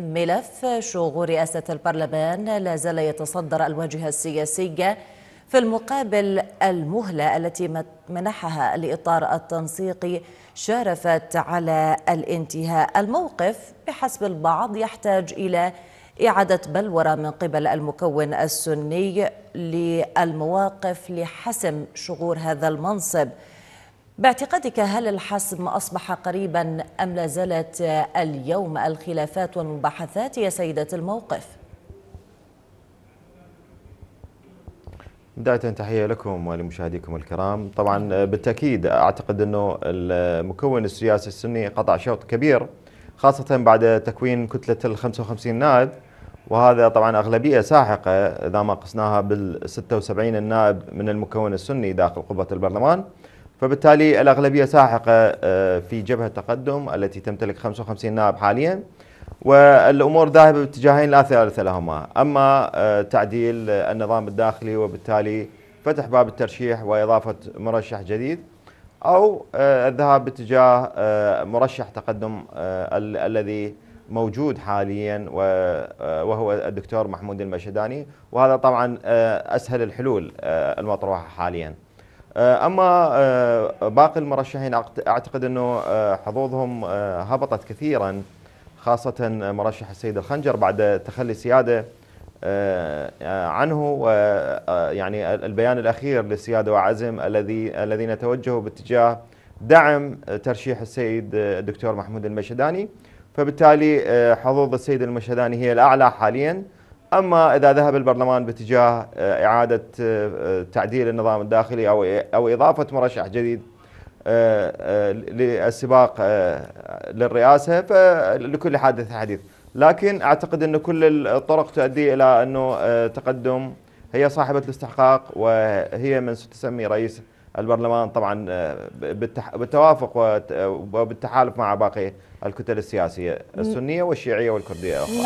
ملف شغل رئاسة البرلمان لا زال يتصدر الواجهة السياسية في المقابل المهلة التي منحها الإطار التنسيقي شارفت على الانتهاء الموقف بحسب البعض يحتاج إلى إعادة بلورة من قبل المكون السني للمواقف لحسم شغور هذا المنصب باعتقادك هل الحسم أصبح قريبا أم لا زالت اليوم الخلافات والمباحثات يا سيدة الموقف؟ بداية تحية لكم ولمشاهديكم الكرام طبعا بالتأكيد أعتقد أنه المكون السياسي السني قطع شوط كبير خاصة بعد تكوين كتلة ال 55 نائب وهذا طبعا أغلبية ساحقة إذا ما قسناها بال 76 النائب من المكون السني داخل قبة البرلمان فبالتالي الأغلبية ساحقة آه، في جبهة التقدم التي تمتلك 55 نائب حاليا والأمور ذاهبة باتجاهين لا ثالث لهما أما آه، تعديل النظام الداخلي وبالتالي فتح باب الترشيح وإضافة مرشح جديد أو آه، الذهاب باتجاه مرشح تقدم الذي موجود حاليا وهو الدكتور محمود المشداني وهذا طبعا أسهل الحلول المطروحة حاليا آه، اما آه، باقي المرشحين اعتقد انه آه، حظوظهم هبطت كثيرا خاصه مرشح السيد الخنجر بعد تخلي السياده عنه يعني البيان الاخير للسياده وعزم الذي الذين توجهوا باتجاه دعم ترشيح السيد الدكتور محمود المشهداني فبالتالي حظوظ السيد المشهداني هي الاعلى حاليا أما إذا ذهب البرلمان باتجاه آه، إعادة آه، آه، تعديل النظام الداخلي أو أو إضافة مرشح جديد للسباق للرئاسة فلكل حادث حديث لكن أعتقد أن كل الطرق تؤدي إلى أنه تقدم هي صاحبة الاستحقاق وهي من ستسمي رئيس البرلمان طبعا آه، بالتوافق آه، وبالتحالف مع باقي الكتل السياسيه السنيه والشيعيه والكرديه الاخرى.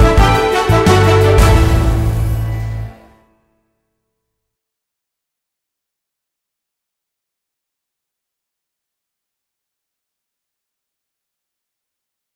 نعم.